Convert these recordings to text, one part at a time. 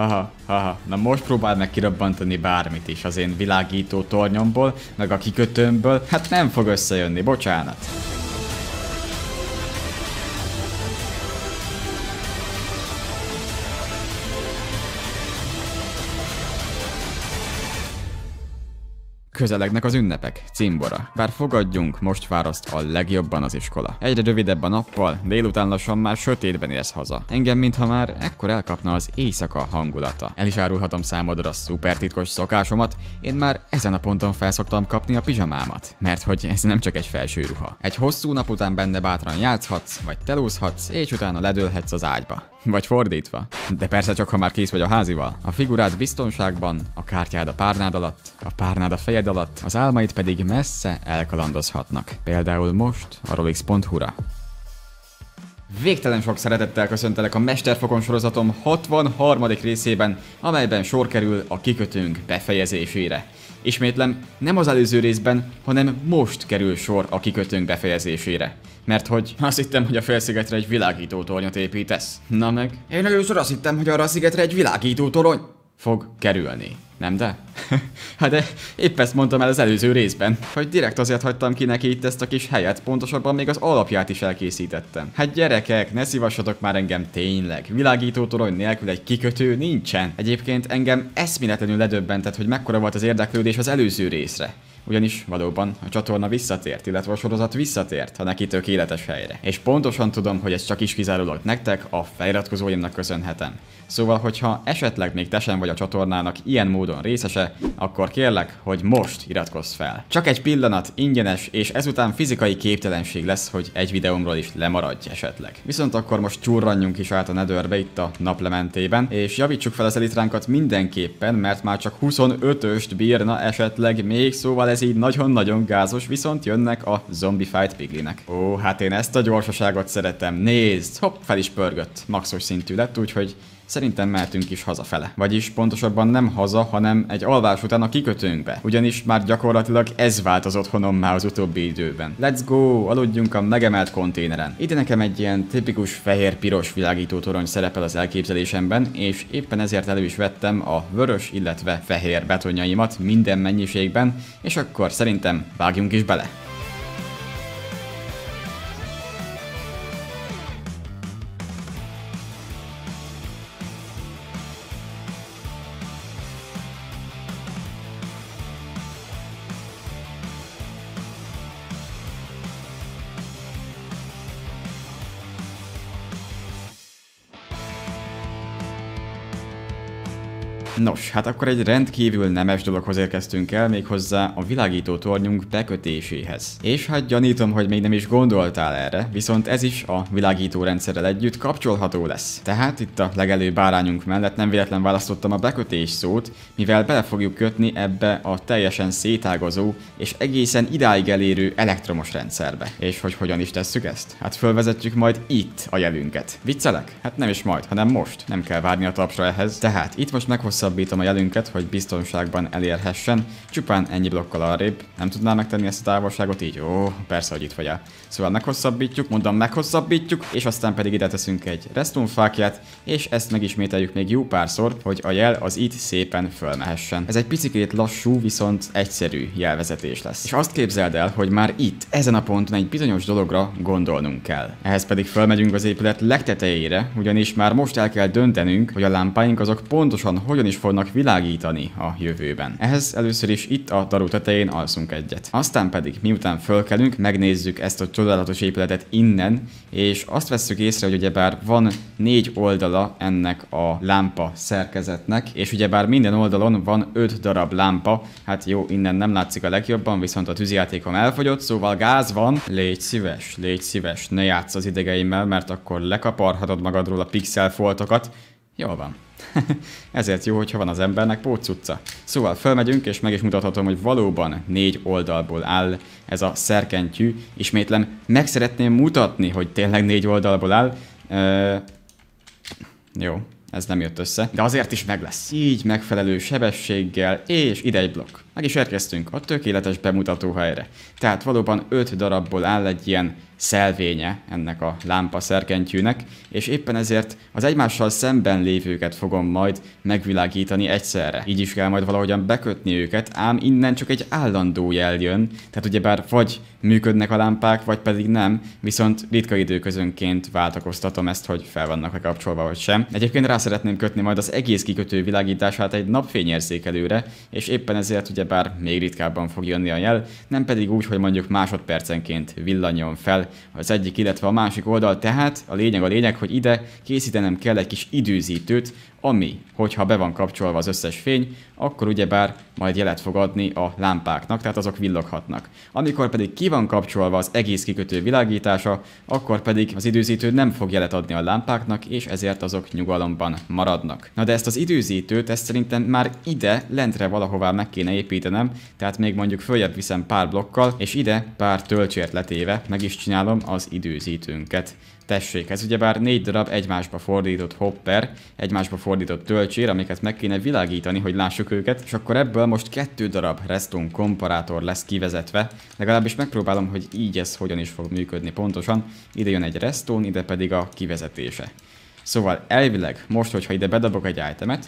Haha, haha. Na most próbáld meg kirabbantani bármit is az én világító tornyomból, meg a kikötőmből, hát nem fog összejönni, bocsánat. Közelegnek az ünnepek, cimbora. Bár fogadjunk, most fáraszt a legjobban az iskola. Egyre rövidebb a nappal, délután lassan már sötétben érsz haza. Engem mintha már ekkor elkapna az éjszaka hangulata. El is árulhatom számodra a szuper titkos szokásomat, én már ezen a ponton felszoktam kapni a pizsamámat. Mert hogy ez nem csak egy felső ruha. Egy hosszú nap után benne bátran játszhatsz, vagy telúzhatsz, és utána ledőlhetsz az ágyba. Vagy fordítva. De persze csak, ha már kész vagy a házival. A figurád biztonságban, a kártyád a párnád alatt, a párnád a fejed alatt, az álmaid pedig messze elkalandozhatnak. Például most a rolexhu ra Végtelen sok szeretettel köszöntelek a Mesterfokon sorozatom 63. részében, amelyben sor kerül a kikötőnk befejezésére. Ismétlem, nem az előző részben, hanem most kerül sor a kikötőnk befejezésére. Mert hogy azt hittem, hogy a felszigetre egy világító tornyot építesz. Na meg? Én először azt hittem, hogy arra a szigetre egy világító torony fog kerülni. Nem de? hát de épp ezt mondtam el az előző részben, hogy direkt azért hagytam ki neki itt ezt a kis helyet, pontosabban még az alapját is elkészítettem. Hát gyerekek, ne szívassatok már engem tényleg. Világító torony nélkül egy kikötő nincsen. Egyébként engem eszméletlenül ledöbbentett, hogy mekkora volt az érdeklődés az előző részre ugyanis valóban a csatorna visszatért, illetve a sorozat visszatért a neki tökéletes helyre. És pontosan tudom, hogy ez csak is kizárólag nektek, a feliratkozóimnak köszönhetem. Szóval, hogyha esetleg még te sem vagy a csatornának ilyen módon részese, akkor kérlek, hogy most iratkozz fel. Csak egy pillanat, ingyenes, és ezután fizikai képtelenség lesz, hogy egy videómról is lemaradj esetleg. Viszont akkor most csurranjunk is át a nedőrbe itt a naplementében, és javítsuk fel az elitránkat mindenképpen, mert már csak 25-öst bírna esetleg még, szóval ez így nagyon-nagyon gázos, viszont jönnek a zombie fight piglinek. Ó, hát én ezt a gyorsaságot szeretem. Nézd, hopp, fel is pörgött. Maxos szintű lett, úgyhogy Szerintem mehetünk is hazafele. Vagyis pontosabban nem haza, hanem egy alvás után a kikötőnkbe. Ugyanis már gyakorlatilag ez vált az már az utóbbi időben. Let's go, aludjunk a megemelt konténeren. Ide nekem egy ilyen tipikus fehér-piros világító torony szerepel az elképzelésemben, és éppen ezért elő is vettem a vörös, illetve fehér betonjaimat minden mennyiségben, és akkor szerintem vágjunk is bele. Nos, hát akkor egy rendkívül nemes dologhoz érkeztünk el, méghozzá a világító tornyunk bekötéséhez. És hát gyanítom, hogy még nem is gondoltál erre, viszont ez is a világító rendszerrel együtt kapcsolható lesz. Tehát itt a legelő bárányunk mellett nem véletlen választottam a bekötés szót, mivel bele fogjuk kötni ebbe a teljesen szétágazó és egészen idáig elérő elektromos rendszerbe. És hogy hogyan is tesszük ezt? Hát fölvezetjük majd itt a jelünket. Viccelek? Hát nem is majd, hanem most. Nem kell várni a tapsra ehhez. Tehát itt most meghosszabb továbbítom a jelünket, hogy biztonságban elérhessen, csupán ennyi blokkal arrébb. Nem tudnál megtenni ezt a távolságot így? Ó, persze, hogy itt vagy el. Szóval meghosszabbítjuk, mondom meghosszabbítjuk, és aztán pedig ide teszünk egy restroom fákját, és ezt megismételjük még jó párszor, hogy a jel az itt szépen fölmehessen. Ez egy picikét lassú, viszont egyszerű jelvezetés lesz. És azt képzeld el, hogy már itt, ezen a ponton egy bizonyos dologra gondolnunk kell. Ehhez pedig fölmegyünk az épület legtetejére, ugyanis már most el kell döntenünk, hogy a lámpáink azok pontosan hogyan is fognak világítani a jövőben. Ehhez először is itt a daru tetején alszunk egyet. Aztán pedig miután fölkelünk, megnézzük ezt a csodálatos épületet innen, és azt vesszük észre, hogy ugyebár van négy oldala ennek a lámpa szerkezetnek, és ugyebár minden oldalon van öt darab lámpa, hát jó, innen nem látszik a legjobban, viszont a tűzijátékom elfogyott, szóval gáz van. Légy szíves, légy szíves, ne játsz az idegeimmel, mert akkor lekaparhatod magadról a pixel foltokat, Jól van. Ezért jó, hogyha van az embernek pócutca. Szóval felmegyünk, és meg is mutathatom, hogy valóban négy oldalból áll ez a szerkentyű. Ismétlem, meg szeretném mutatni, hogy tényleg négy oldalból áll. Ö... Jó, ez nem jött össze, de azért is meg lesz. Így megfelelő sebességgel, és ide egy blokk. Meg is érkeztünk a tökéletes bemutató helyre. Tehát valóban 5 darabból áll egy ilyen szelvénye ennek a lámpa szerkentyűnek, és éppen ezért az egymással szemben lévőket fogom majd megvilágítani egyszerre. Így is kell majd valahogyan bekötni őket, ám innen csak egy állandó jel jön, tehát ugyebár vagy működnek a lámpák, vagy pedig nem, viszont ritka időközönként váltakoztatom ezt, hogy fel vannak kapcsolva vagy sem. Egyébként rá szeretném kötni majd az egész kikötő világítását egy napfényérzékelőre, és éppen ezért ugye ugyebár még ritkábban fog jönni a jel, nem pedig úgy, hogy mondjuk másodpercenként villanjon fel az egyik, illetve a másik oldal, tehát a lényeg a lényeg, hogy ide készítenem kell egy kis időzítőt, ami, hogyha be van kapcsolva az összes fény, akkor ugyebár majd jelet fog adni a lámpáknak, tehát azok villoghatnak. Amikor pedig ki van kapcsolva az egész kikötő világítása, akkor pedig az időzítő nem fog jelet adni a lámpáknak, és ezért azok nyugalomban maradnak. Na de ezt az időzítőt, ezt szerintem már ide, lentre valahová meg kéne építenem, tehát még mondjuk följebb viszem pár blokkal, és ide pár töltsért letéve meg is csinálom az időzítőnket. Tessék, ez ugyebár négy darab egymásba fordított hopper, egymásba fordított töltsér, amiket meg kéne világítani, hogy lássuk őket, és akkor ebből most kettő darab Reston komparátor lesz kivezetve, legalábbis megpróbálom, hogy így ez hogyan is fog működni pontosan, ide jön egy Reston, ide pedig a kivezetése. Szóval elvileg most, hogyha ide bedobok egy itemet,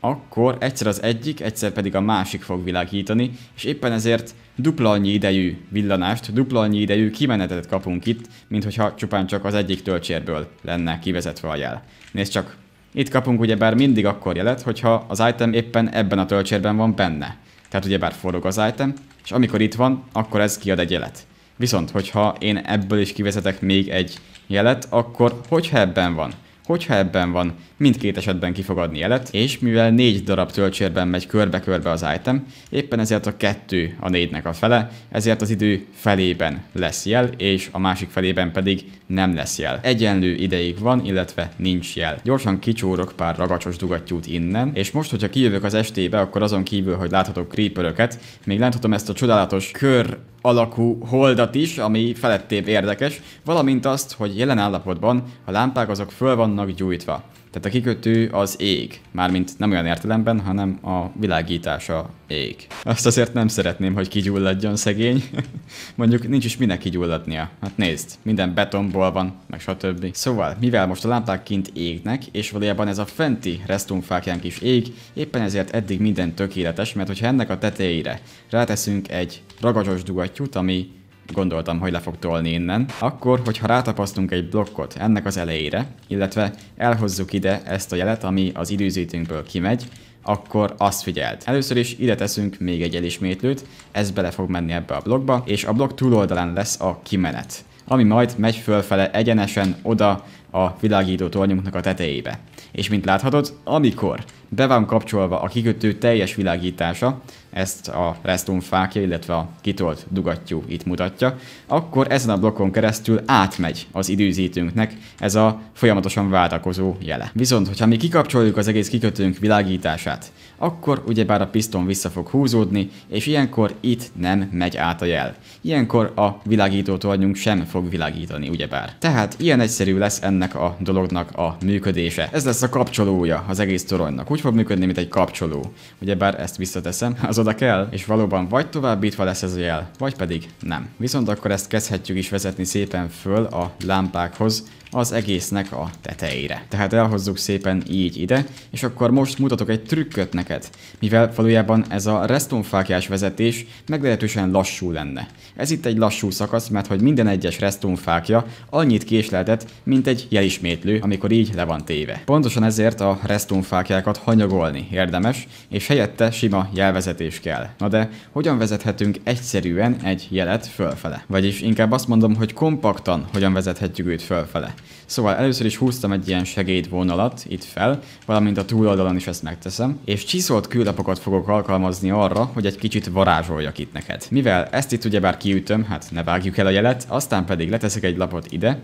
akkor egyszer az egyik, egyszer pedig a másik fog világítani, és éppen ezért dupla annyi idejű villanást, dupla annyi idejű kimenetet kapunk itt, mint hogyha csupán csak az egyik töltsérből lenne kivezetve a jel. Nézd csak, itt kapunk ugyebár mindig akkor jelet, hogyha az item éppen ebben a töltsérben van benne. Tehát ugyebár forog az item, és amikor itt van, akkor ez kiad egy jelet. Viszont, hogyha én ebből is kivezetek még egy jelet, akkor hogyha ebben van, Hogyha ebben van, mindkét esetben kifogadni jelet, és mivel négy darab töltsérben megy körbe-körbe az item, éppen ezért a kettő a négynek a fele, ezért az idő felében lesz jel, és a másik felében pedig nem lesz jel. Egyenlő ideig van, illetve nincs jel. Gyorsan kicsórok pár ragacsos dugattyút innen, és most, hogyha kijövök az estébe, akkor azon kívül, hogy láthatok creeperöket, még láthatom ezt a csodálatos kör alakú holdat is, ami felettébb érdekes, valamint azt, hogy jelen állapotban a lámpák azok föl vannak gyújtva. Tehát a kikötő az ég. Mármint nem olyan értelemben, hanem a világítása ég. Azt azért nem szeretném, hogy kigyulladjon szegény. Mondjuk nincs is minek kigyulladnia. Hát nézd, minden betonból van, meg stb. Szóval, mivel most a lámpák kint égnek, és valójában ez a fenti restumfákjánk is ég, éppen ezért eddig minden tökéletes, mert hogyha ennek a tetejére ráteszünk egy ragacsos dugattyút, ami gondoltam, hogy le fog tolni innen, akkor, hogyha rátapasztunk egy blokkot ennek az elejére, illetve elhozzuk ide ezt a jelet, ami az időzítőnkből kimegy, akkor azt figyelt. Először is ide teszünk még egy elismétlőt, ez bele fog menni ebbe a blokkba, és a blokk túloldalán lesz a kimenet, ami majd megy fölfele egyenesen oda a világító tornyunknak a tetejébe és mint láthatod, amikor be van kapcsolva a kikötő teljes világítása, ezt a restroom fákja, illetve a kitolt dugattyú itt mutatja, akkor ezen a blokkon keresztül átmegy az időzítőnknek ez a folyamatosan váltakozó jele. Viszont, hogyha mi kikapcsoljuk az egész kikötőnk világítását, akkor ugyebár a piszton vissza fog húzódni, és ilyenkor itt nem megy át a jel. Ilyenkor a világító tornyunk sem fog világítani ugyebár. Tehát ilyen egyszerű lesz ennek a dolognak a működése. Ez lesz a kapcsolója az egész toronynak. Úgy fog működni, mint egy kapcsoló. Ugyebár ezt visszateszem, az oda kell, és valóban vagy továbbítva lesz ez a jel, vagy pedig nem. Viszont akkor ezt kezdhetjük is vezetni szépen föl a lámpákhoz, az egésznek a tetejére. Tehát elhozzuk szépen így ide, és akkor most mutatok egy trükköt neked, mivel valójában ez a fákjás vezetés meglehetősen lassú lenne. Ez itt egy lassú szakasz, mert hogy minden egyes fákja annyit késleltet, mint egy jelismétlő, amikor így le van téve. Pontosan ezért a fákjákat hanyagolni érdemes, és helyette sima jelvezetés kell. Na de hogyan vezethetünk egyszerűen egy jelet fölfele? Vagyis inkább azt mondom, hogy kompaktan hogyan vezethetjük őt fölfele. Szóval először is húztam egy ilyen segédvonalat itt fel, valamint a túloldalon is ezt megteszem, és csiszolt küldapokat fogok alkalmazni arra, hogy egy kicsit varázsoljak itt neked. Mivel ezt itt ugyebár kiütöm, hát ne vágjuk el a jelet, aztán pedig leteszek egy lapot ide,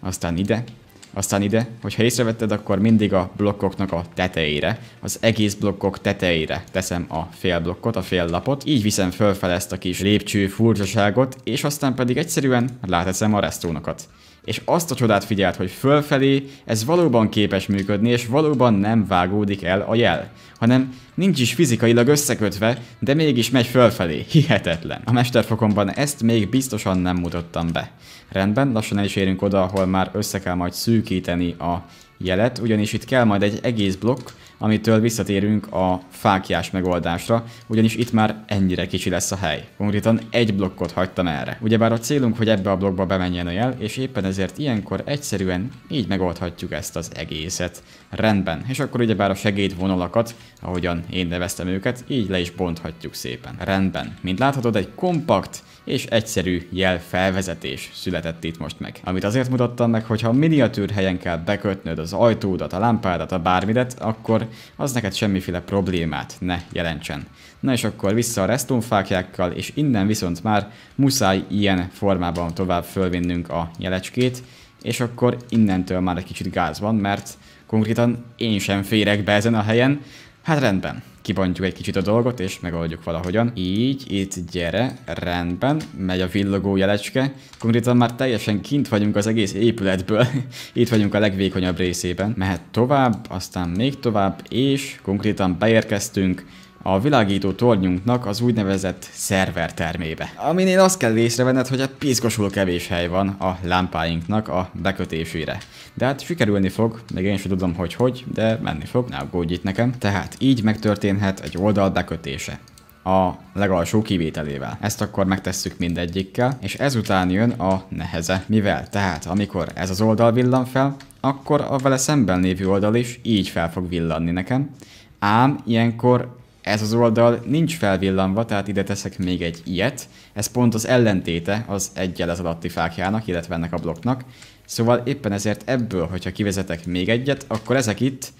aztán ide, aztán ide, hogyha észrevetted, akkor mindig a blokkoknak a tetejére, az egész blokkok tetejére teszem a fél blokkot, a fél lapot, így viszem fölfele ezt a kis lépcső furcsaságot, és aztán pedig egyszerűen láteszem a resztónokat és azt a csodát figyelt, hogy fölfelé ez valóban képes működni, és valóban nem vágódik el a jel hanem nincs is fizikailag összekötve, de mégis megy fölfelé. Hihetetlen. A mesterfokomban ezt még biztosan nem mutattam be. Rendben, lassan el is érünk oda, ahol már össze kell majd szűkíteni a jelet, ugyanis itt kell majd egy egész blokk, amitől visszatérünk a fákjás megoldásra, ugyanis itt már ennyire kicsi lesz a hely. Konkrétan egy blokkot hagytam erre. Ugyebár a célunk, hogy ebbe a blokkba bemenjen a jel, és éppen ezért ilyenkor egyszerűen így megoldhatjuk ezt az egészet. Rendben, és akkor ugyebár a segédvonalakat ahogyan én neveztem őket, így le is bonthatjuk szépen. Rendben. Mint láthatod, egy kompakt és egyszerű jel felvezetés született itt most meg. Amit azért mutattam meg, hogy ha miniatűr helyen kell bekötnöd az ajtódat, a lámpádat, a bármidet, akkor az neked semmiféle problémát ne jelentsen. Na és akkor vissza a fákjákkal, és innen viszont már muszáj ilyen formában tovább fölvinnünk a jelecskét, és akkor innentől már egy kicsit gáz van, mert konkrétan én sem férek be ezen a helyen, Hát rendben, kibontjuk egy kicsit a dolgot, és megoldjuk valahogyan. Így, itt gyere, rendben, megy a villogó jelecske. Konkrétan már teljesen kint vagyunk az egész épületből. itt vagyunk a legvékonyabb részében. Mehet tovább, aztán még tovább, és konkrétan beérkeztünk a világító tornyunknak az úgynevezett szerver termébe. Aminél azt kell észrevenned, hogy a piszkosul kevés hely van a lámpáinknak a bekötésére. De hát sikerülni fog, még én sem tudom, hogy hogy, de menni fog, ne aggódj itt nekem. Tehát így megtörténhet egy oldal bekötése a legalsó kivételével. Ezt akkor megtesszük mindegyikkel, és ezután jön a neheze. Mivel? Tehát amikor ez az oldal villan fel, akkor a vele szemben lévő oldal is így fel fog villanni nekem, ám ilyenkor ez az oldal nincs felvillanva, tehát ide teszek még egy ilyet. Ez pont az ellentéte az egyel az alatti fákjának, illetve ennek a blokknak. Szóval éppen ezért ebből, hogyha kivezetek még egyet, akkor ezek itt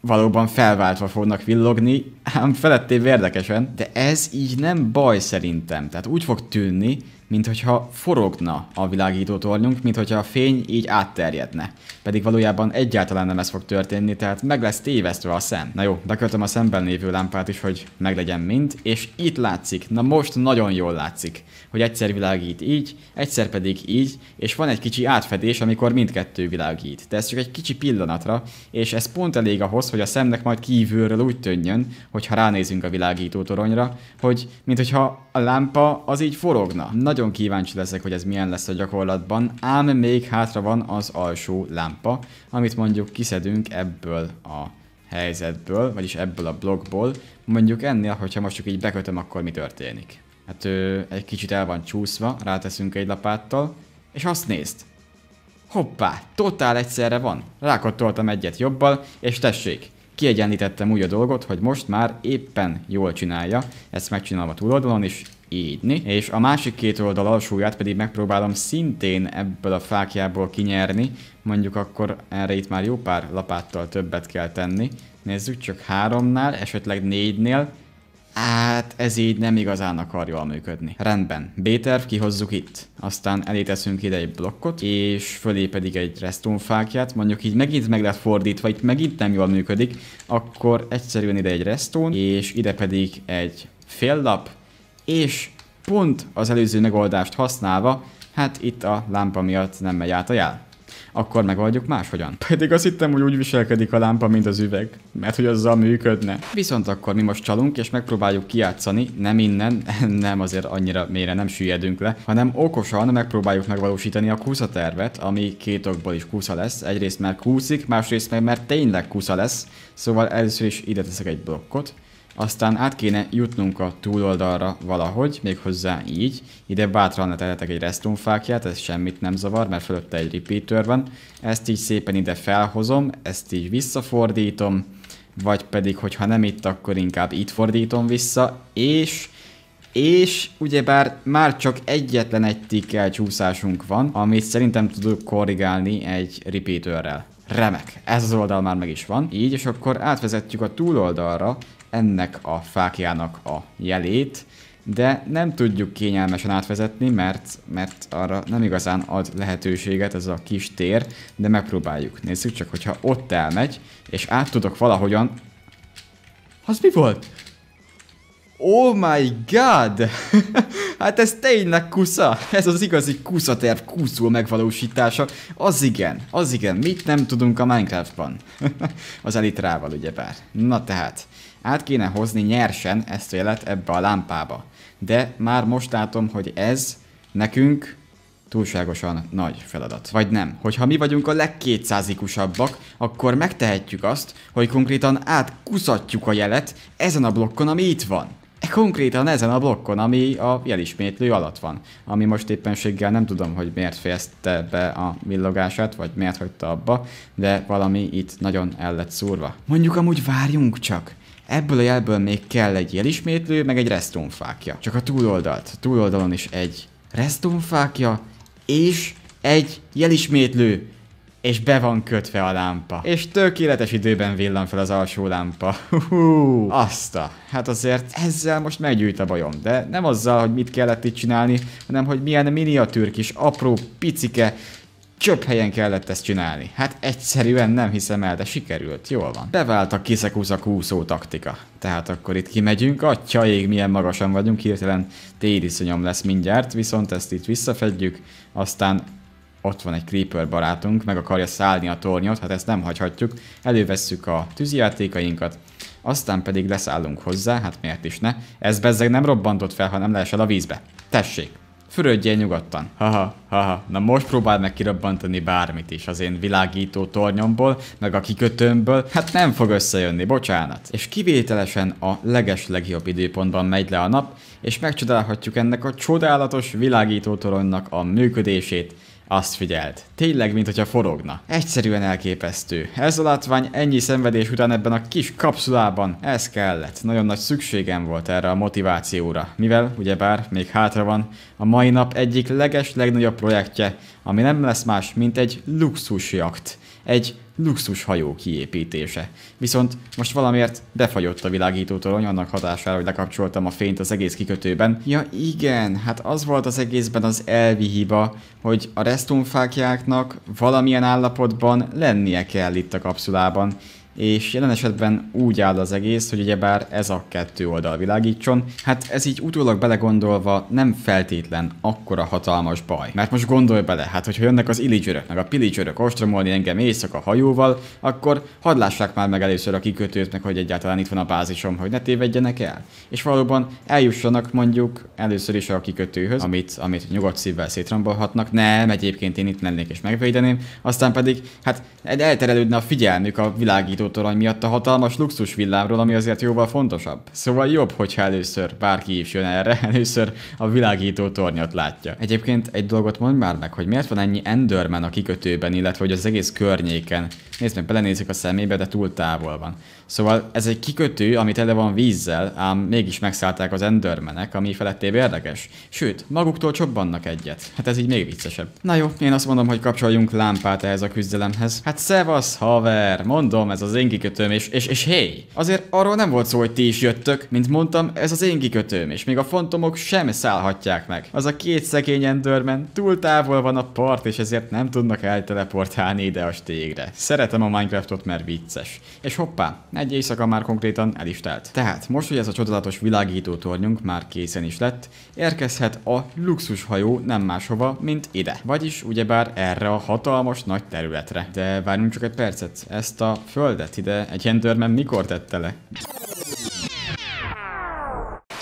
valóban felváltva fognak villogni, ám felettébb érdekesen, de ez így nem baj szerintem. Tehát úgy fog tűnni, mint hogyha forogna a világító tornyunk, mint hogyha a fény így átterjedne. Pedig valójában egyáltalán nem ez fog történni, tehát meg lesz tévesztve a szem. Na jó, beköltöm a szemben lévő lámpát is, hogy meglegyen mind, és itt látszik, na most nagyon jól látszik, hogy egyszer világít így, egyszer pedig így, és van egy kicsi átfedés, amikor mindkettő világít. De ez csak egy kicsi pillanatra, és ez pont elég ahhoz, hogy a szemnek majd kívülről úgy tűnjön, hogyha ránézünk a világító toronyra, hogy mintha a lámpa az így forogna. Nagyon kíváncsi leszek, hogy ez milyen lesz a gyakorlatban, ám még hátra van az alsó lámpa, amit mondjuk kiszedünk ebből a helyzetből, vagyis ebből a blogból. Mondjuk ennél, hogyha most csak így bekötöm, akkor mi történik. Hát ő egy kicsit el van csúszva, ráteszünk egy lapáttal, és azt nézd. Hoppá, totál egyszerre van. Rákottoltam egyet jobbal, és tessék, kiegyenlítettem úgy a dolgot, hogy most már éppen jól csinálja, ezt megcsinálom a túloldalon is, ígyni, és a másik két oldal alsóját pedig megpróbálom szintén ebből a fákjából kinyerni, mondjuk akkor erre itt már jó pár lapáttal többet kell tenni. Nézzük, csak háromnál, esetleg négynél, Hát ez így nem igazán akar jól működni. Rendben, b kihozzuk itt, aztán teszünk ide egy blokkot, és fölé pedig egy restroom fákját, mondjuk így megint meg lehet fordítva, itt megint nem jól működik, akkor egyszerűen ide egy restroom, és ide pedig egy fél lap, és pont az előző megoldást használva, hát itt a lámpa miatt nem megy át a jel. Akkor megoldjuk máshogyan. Pedig azt hittem, hogy úgy viselkedik a lámpa, mint az üveg, mert hogy azzal működne. Viszont akkor mi most csalunk, és megpróbáljuk kiátszani, nem innen, nem azért annyira mélyre nem süllyedünk le, hanem okosan megpróbáljuk megvalósítani a kúsza tervet, ami két okból is kúsza lesz. Egyrészt mert kúszik, másrészt meg mert tényleg kúsza lesz, szóval először is ide teszek egy blokkot, aztán át kéne jutnunk a túloldalra valahogy, méghozzá így. Ide bátran letehetek egy restroom fákját, ez semmit nem zavar, mert fölötte egy repeater van. Ezt így szépen ide felhozom, ezt így visszafordítom, vagy pedig, hogyha nem itt, akkor inkább itt fordítom vissza, és és ugyebár már csak egyetlen egy tikkel csúszásunk van, amit szerintem tudok korrigálni egy repeaterrel. Remek, ez az oldal már meg is van. Így, és akkor átvezetjük a túloldalra, ennek a fákjának a jelét, de nem tudjuk kényelmesen átvezetni, mert, mert arra nem igazán ad lehetőséget ez a kis tér, de megpróbáljuk. Nézzük csak, hogyha ott elmegy, és át tudok valahogyan... Az mi volt? Oh my god! hát ez tényleg kusza! Ez az igazi kuszaterv kúszó megvalósítása. Az igen, az igen, mit nem tudunk a Minecraftban. az elitrával ugyebár. Na tehát, át kéne hozni nyersen ezt a jelet ebbe a lámpába. De már most látom, hogy ez nekünk túlságosan nagy feladat. Vagy nem. Hogyha mi vagyunk a legkétszázikusabbak, akkor megtehetjük azt, hogy konkrétan átkuszatjuk a jelet ezen a blokkon, ami itt van. E konkrétan ezen a blokkon, ami a jelismétlő alatt van. Ami most éppenséggel nem tudom, hogy miért fejezte be a villogását, vagy miért hagyta abba, de valami itt nagyon el lett szúrva. Mondjuk amúgy várjunk csak. Ebből a jelből még kell egy jelismétlő, meg egy restonfákja. Csak a túloldalt. Túloldalon is egy restonfákja, és egy jelismétlő. És be van kötve a lámpa. És tökéletes időben villan fel az alsó lámpa. Hú, azt a. Hát azért ezzel most meggyűjt a bajom, de nem azzal, hogy mit kellett itt csinálni, hanem hogy milyen miniatűr kis apró picike csöbb helyen kellett ezt csinálni. Hát egyszerűen nem hiszem el, de sikerült. Jól van. Bevált a kiszekúza kúszó taktika. Tehát akkor itt kimegyünk. Atya ég, milyen magasan vagyunk. Hirtelen téliszonyom lesz mindjárt, viszont ezt itt visszafedjük. Aztán ott van egy Creeper barátunk, meg akarja szállni a tornyot, hát ezt nem hagyhatjuk. Elővesszük a tűzijátékainkat, aztán pedig leszállunk hozzá, hát miért is ne. Ez bezzeg nem robbantott fel, hanem leesel a vízbe. Tessék! Fürödjél nyugodtan. Haha, haha. Na most próbáld meg kirabbantani bármit is az én világító tornyomból, meg a kikötőmből. Hát nem fog összejönni, bocsánat. És kivételesen a leges legjobb időpontban megy le a nap, és megcsodálhatjuk ennek a csodálatos világító toronynak a működését, azt figyelt. Tényleg, mint hogyha forogna. Egyszerűen elképesztő. Ez a látvány ennyi szenvedés után ebben a kis kapszulában. Ez kellett. Nagyon nagy szükségem volt erre a motivációra. Mivel, ugyebár, még hátra van, a mai nap egyik leges legnagyobb projektje, ami nem lesz más, mint egy luxusjakt egy luxus hajó kiépítése. Viszont most valamiért befagyott a világítótorony annak hatására, hogy lekapcsoltam a fényt az egész kikötőben. Ja igen, hát az volt az egészben az elvi hiba, hogy a restumfákjáknak valamilyen állapotban lennie kell itt a kapszulában, és jelen esetben úgy áll az egész, hogy ugyebár ez a kettő oldal világítson, hát ez így utólag belegondolva nem feltétlen akkora hatalmas baj. Mert most gondolj bele, hát hogyha jönnek az illigyörök, meg a piligyörök ostromolni engem éjszaka hajóval, akkor hadd lássák már meg először a kikötőt, meg hogy egyáltalán itt van a bázisom, hogy ne tévedjenek el. És valóban eljussanak mondjuk először is a kikötőhöz, amit, amit nyugodt szívvel szétrombolhatnak, nem, egyébként én itt lennék és megvédeném, aztán pedig hát elterelődne a figyelmük a világító hajtótorony miatt a hatalmas luxus villámról, ami azért jóval fontosabb. Szóval jobb, hogyha először bárki is jön erre, először a világító tornyot látja. Egyébként egy dolgot mondd már meg, hogy miért van ennyi Enderman a kikötőben, illetve hogy az egész környéken. Nézd meg, belenézik a szemébe, de túl távol van. Szóval ez egy kikötő, ami tele van vízzel, ám mégis megszállták az Endermenek, ami felettébe érdekes. Sőt, maguktól csobbannak egyet. Hát ez így még viccesebb. Na jó, én azt mondom, hogy kapcsoljunk lámpát ehhez a küzdelemhez. Hát szevasz, haver, mondom, ez az én kikötőm, és, és, és hé! Azért arról nem volt szó, hogy ti is jöttök. Mint mondtam, ez az én kikötőm, és még a fantomok sem szállhatják meg. Az a két szekény endörmen túl távol van a part, és ezért nem tudnak elteleportálni ide a stégre. Szeretem a Minecraftot, mert vicces. És hoppá, egy éjszaka már konkrétan el is telt. Tehát most, hogy ez a csodálatos világító tornyunk már készen is lett, érkezhet a luxushajó nem máshova, mint ide. Vagyis ugyebár erre a hatalmas nagy területre. De várjunk csak egy percet, ezt a földet ide egy ilyen mikor tette le?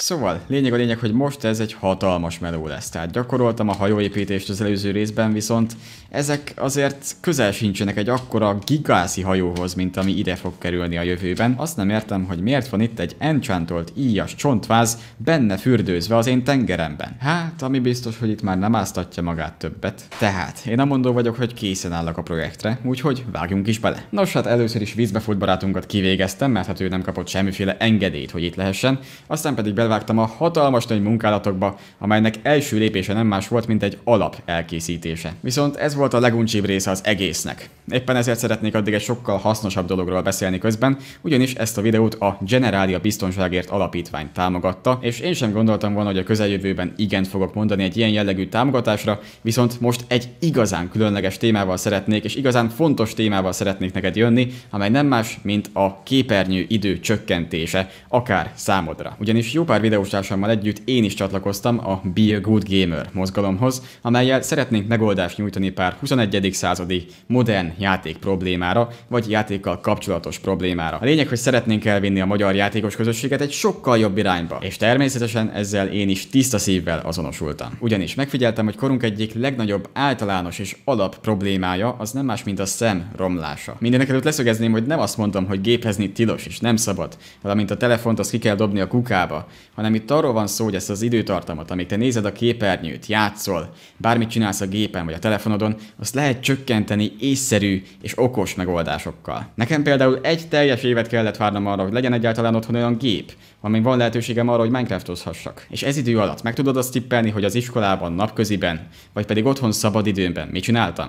Szóval, lényeg a lényeg, hogy most ez egy hatalmas meló lesz. Tehát gyakoroltam a hajóépítést az előző részben, viszont ezek azért közel sincsenek egy akkora gigászi hajóhoz, mint ami ide fog kerülni a jövőben. Azt nem értem, hogy miért van itt egy enchantolt íjas csontváz benne fürdőzve az én tengeremben. Hát, ami biztos, hogy itt már nem áztatja magát többet. Tehát, én nem mondó vagyok, hogy készen állok a projektre, úgyhogy vágjunk is bele. Nos, hát először is vízbefut barátunkat kivégeztem, mert hát ő nem kapott semmiféle engedélyt, hogy itt lehessen, aztán pedig belvágtam belevágtam a hatalmas nagy munkálatokba, amelynek első lépése nem más volt, mint egy alap elkészítése. Viszont ez volt a leguncsibb része az egésznek. Éppen ezért szeretnék addig egy sokkal hasznosabb dologról beszélni közben, ugyanis ezt a videót a Generália Biztonságért Alapítvány támogatta, és én sem gondoltam volna, hogy a közeljövőben igen fogok mondani egy ilyen jellegű támogatásra, viszont most egy igazán különleges témával szeretnék, és igazán fontos témával szeretnék neked jönni, amely nem más, mint a képernyő idő csökkentése, akár számodra. Ugyanis jó pár videósársammal együtt én is csatlakoztam a Be a Good Gamer mozgalomhoz, amelyel szeretnénk megoldást nyújtani pár 21. századi modern játék problémára, vagy játékkal kapcsolatos problémára. A lényeg, hogy szeretnénk elvinni a magyar játékos közösséget egy sokkal jobb irányba, és természetesen ezzel én is tiszta szívvel azonosultam. Ugyanis megfigyeltem, hogy korunk egyik legnagyobb általános és alap problémája az nem más, mint a szem romlása. Mindenek előtt leszögezném, hogy nem azt mondtam, hogy gépezni tilos és nem szabad, valamint a telefont azt ki kell dobni a kukába, hanem itt arról van szó, hogy ezt az időtartamot, amíg te nézed a képernyőt, játszol, bármit csinálsz a gépen vagy a telefonodon, azt lehet csökkenteni észszerű és okos megoldásokkal. Nekem például egy teljes évet kellett várnom arra, hogy legyen egyáltalán otthon olyan gép, amin van lehetőségem arra, hogy Minecraftozhassak. És ez idő alatt meg tudod azt tippelni, hogy az iskolában, napköziben, vagy pedig otthon szabadidőmben mit csináltam?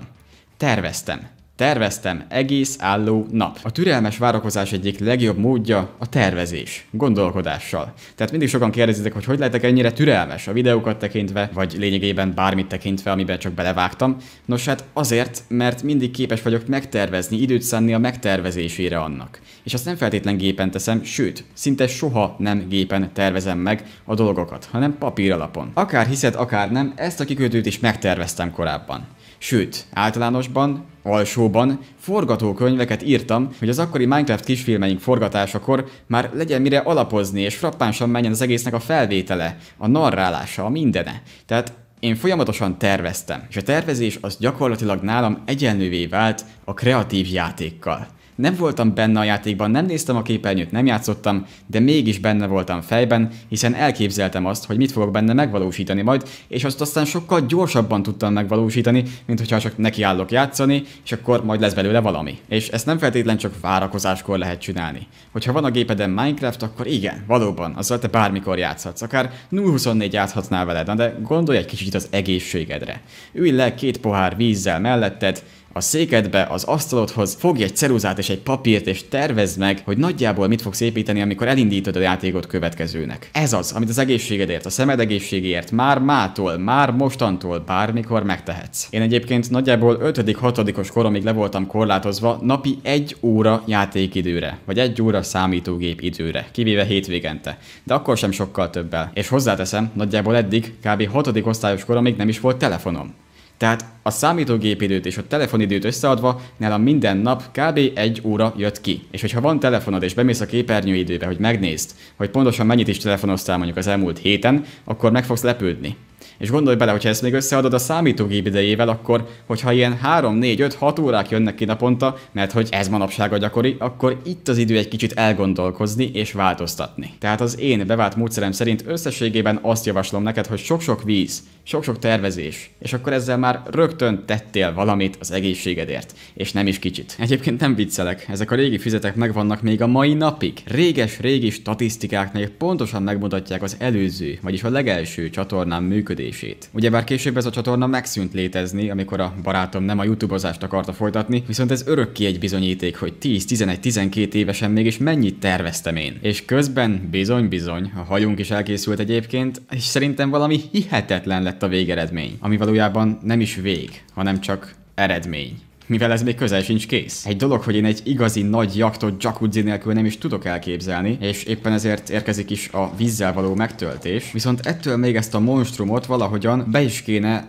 Terveztem, Terveztem egész álló nap. A türelmes várakozás egyik legjobb módja a tervezés, gondolkodással. Tehát mindig sokan kérdezitek, hogy hogy lehetek ennyire türelmes a videókat tekintve, vagy lényegében bármit tekintve, amiben csak belevágtam. Nos hát azért, mert mindig képes vagyok megtervezni, időt szánni a megtervezésére annak. És azt nem feltétlen gépen teszem, sőt, szinte soha nem gépen tervezem meg a dolgokat, hanem papír alapon. Akár hiszed, akár nem, ezt a kikötőt is megterveztem korábban. Sőt, általánosban, alsóban forgatókönyveket írtam, hogy az akkori Minecraft kisfilmeink forgatásakor már legyen mire alapozni, és frappánsan menjen az egésznek a felvétele, a narrálása, a mindene. Tehát én folyamatosan terveztem, és a tervezés az gyakorlatilag nálam egyenlővé vált a kreatív játékkal nem voltam benne a játékban, nem néztem a képernyőt, nem játszottam, de mégis benne voltam fejben, hiszen elképzeltem azt, hogy mit fogok benne megvalósítani majd, és azt aztán sokkal gyorsabban tudtam megvalósítani, mint hogyha csak nekiállok játszani, és akkor majd lesz belőle valami. És ezt nem feltétlen csak várakozáskor lehet csinálni. Hogyha van a gépeden Minecraft, akkor igen, valóban, azzal te bármikor játszhatsz, akár 0-24 játszhatnál veled, de gondolj egy kicsit az egészségedre. Ülj le két pohár vízzel melletted, a székedbe, az asztalodhoz, fogj egy ceruzát és egy papírt, és tervezd meg, hogy nagyjából mit fogsz építeni, amikor elindítod a játékot következőnek. Ez az, amit az egészségedért, a szemed egészségéért már mától, már mostantól, bármikor megtehetsz. Én egyébként nagyjából 5.-6. koromig le voltam korlátozva napi egy óra játékidőre, vagy egy óra számítógép időre, kivéve hétvégente, de akkor sem sokkal többel. És hozzáteszem, nagyjából eddig, kb. 6. osztályos koromig nem is volt telefonom. Tehát a számítógépidőt és a telefonidőt összeadva nálam minden nap kb. egy óra jött ki. És hogyha van telefonod és bemész a képernyőidőbe, hogy megnézd, hogy pontosan mennyit is telefonoztál mondjuk az elmúlt héten, akkor meg fogsz lepődni. És gondolj bele, hogyha ezt még összeadod a számítógép idejével, akkor, hogyha ilyen 3, 4, 5, 6 órák jönnek ki naponta, mert hogy ez manapság a gyakori, akkor itt az idő egy kicsit elgondolkozni és változtatni. Tehát az én bevált módszerem szerint összességében azt javaslom neked, hogy sok-sok víz, sok-sok tervezés, és akkor ezzel már rögtön tettél valamit az egészségedért, és nem is kicsit. Egyébként nem viccelek, ezek a régi füzetek megvannak még a mai napig. Réges-régi statisztikáknál pontosan megmutatják az előző, vagyis a legelső csatornám működését. Ugyebár később ez a csatorna megszűnt létezni, amikor a barátom nem a youtubeozást akarta folytatni, viszont ez örökké egy bizonyíték, hogy 10-11-12 évesen mégis mennyit terveztem én. És közben bizony-bizony, a hajunk is elkészült egyébként, és szerintem valami hihetetlen lett lett a végeredmény, ami valójában nem is vég, hanem csak eredmény mivel ez még közel sincs kész. Egy dolog, hogy én egy igazi nagy jaktot jacuzzi nélkül nem is tudok elképzelni, és éppen ezért érkezik is a vízzel való megtöltés, viszont ettől még ezt a monstrumot valahogyan be is kéne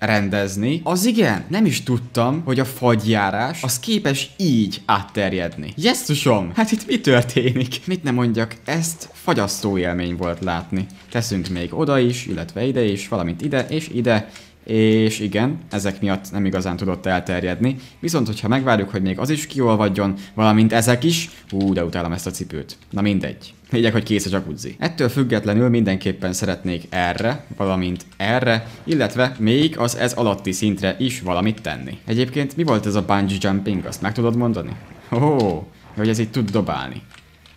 rendezni, az igen, nem is tudtam, hogy a fagyjárás az képes így átterjedni. Jesszusom, hát itt mi történik? Mit nem mondjak, ezt fagyasztó élmény volt látni. Teszünk még oda is, illetve ide is, valamint ide és ide, és igen, ezek miatt nem igazán tudott elterjedni. Viszont, hogyha megvárjuk, hogy még az is kiolvadjon, valamint ezek is, ú, de utálom ezt a cipőt. Na mindegy. Lényeg, hogy kész a jacuzzi. Ettől függetlenül mindenképpen szeretnék erre, valamint erre, illetve még az ez alatti szintre is valamit tenni. Egyébként mi volt ez a bungee jumping, azt meg tudod mondani? Ó, hogy ez itt tud dobálni.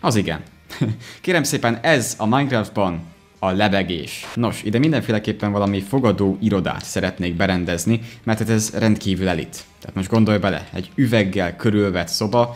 Az igen. Kérem szépen ez a Minecraftban a lebegés. Nos, ide mindenféleképpen valami fogadó irodát szeretnék berendezni, mert hát ez rendkívül elit. Tehát most gondolj bele, egy üveggel körülvett szoba,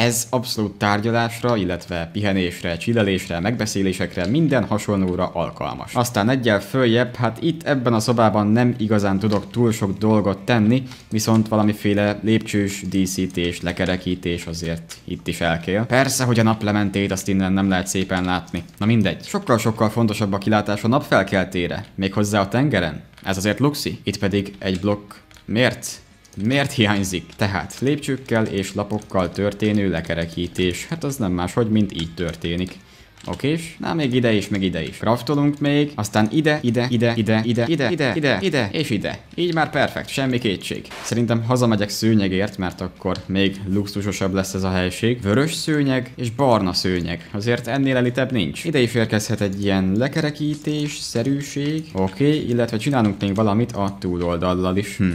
ez abszolút tárgyalásra, illetve pihenésre, csillelésre, megbeszélésekre, minden hasonlóra alkalmas. Aztán egyel följebb, hát itt ebben a szobában nem igazán tudok túl sok dolgot tenni, viszont valamiféle lépcsős díszítés, lekerekítés azért itt is elkél. Persze, hogy a naplementét azt innen nem lehet szépen látni. Na mindegy. Sokkal-sokkal fontosabb a kilátás a napfelkeltére, méghozzá a tengeren. Ez azért luxi. Itt pedig egy blokk Miért? Miért hiányzik? Tehát lépcsőkkel és lapokkal történő lekerekítés. Hát az nem más, hogy mint így történik. és Na, még ide is, meg ide is. Kraftolunk még, aztán ide, ide, ide, ide, ide, ide, ide, ide, ide, és ide. Így már perfekt, semmi kétség. Szerintem hazamegyek szőnyegért, mert akkor még luxusosabb lesz ez a helység. Vörös szőnyeg és barna szőnyeg. Azért ennél elitebb nincs. Ide is érkezhet egy ilyen lekerekítés, szerűség. Oké, illetve csinálunk még valamit a túloldallal is. Hm.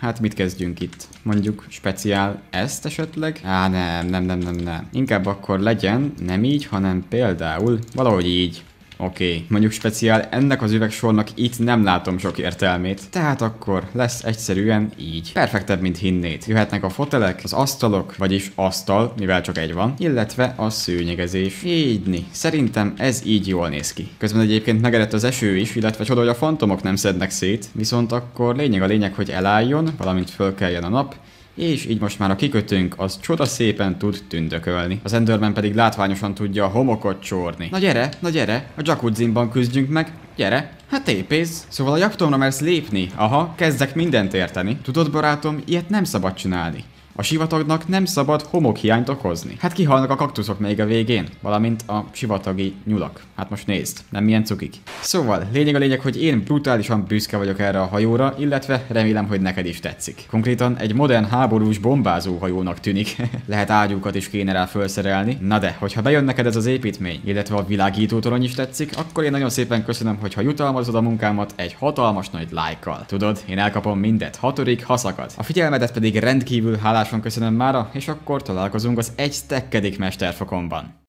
Hát mit kezdjünk itt? Mondjuk speciál ezt esetleg? Á, nem, nem, nem, nem, nem. Inkább akkor legyen, nem így, hanem például valahogy így. Oké, okay, mondjuk speciál ennek az üvegsornak itt nem látom sok értelmét. Tehát akkor lesz egyszerűen így. Perfektebb, mint hinnét. Jöhetnek a fotelek, az asztalok, vagyis asztal, mivel csak egy van, illetve a szőnyegezés. Ígyni. Szerintem ez így jól néz ki. Közben egyébként megerett az eső is, illetve csoda, hogy a fantomok nem szednek szét, viszont akkor lényeg a lényeg, hogy elálljon, valamint fölkeljen a nap, és így most már a kikötünk az csoda szépen tud tündökölni. Az Enderman pedig látványosan tudja a homokot csórni. Na gyere, na gyere, a jacuzzimban küzdjünk meg, gyere, Hát épész, Szóval a jaktomra mersz lépni, aha, kezdek mindent érteni. Tudod barátom, ilyet nem szabad csinálni. A sivatagnak nem szabad homokhiányt okozni. Hát kihalnak a kaktuszok még a végén, valamint a sivatagi nyulak. Hát most nézd, nem milyen cukik. Szóval, lényeg a lényeg, hogy én brutálisan büszke vagyok erre a hajóra, illetve remélem, hogy neked is tetszik. Konkrétan egy modern háborús bombázó hajónak tűnik. Lehet ágyúkat is kéne rá felszerelni. Na de, hogyha bejön neked ez az építmény, illetve a világítótorony is tetszik, akkor én nagyon szépen köszönöm, hogyha jutalmazod a munkámat egy hatalmas nagy lájkkal. Tudod, én elkapom mindet, hatodik haszakat. A figyelmedet pedig rendkívül hálás köszönöm mára, és akkor találkozunk az egy stekkedik mesterfokomban.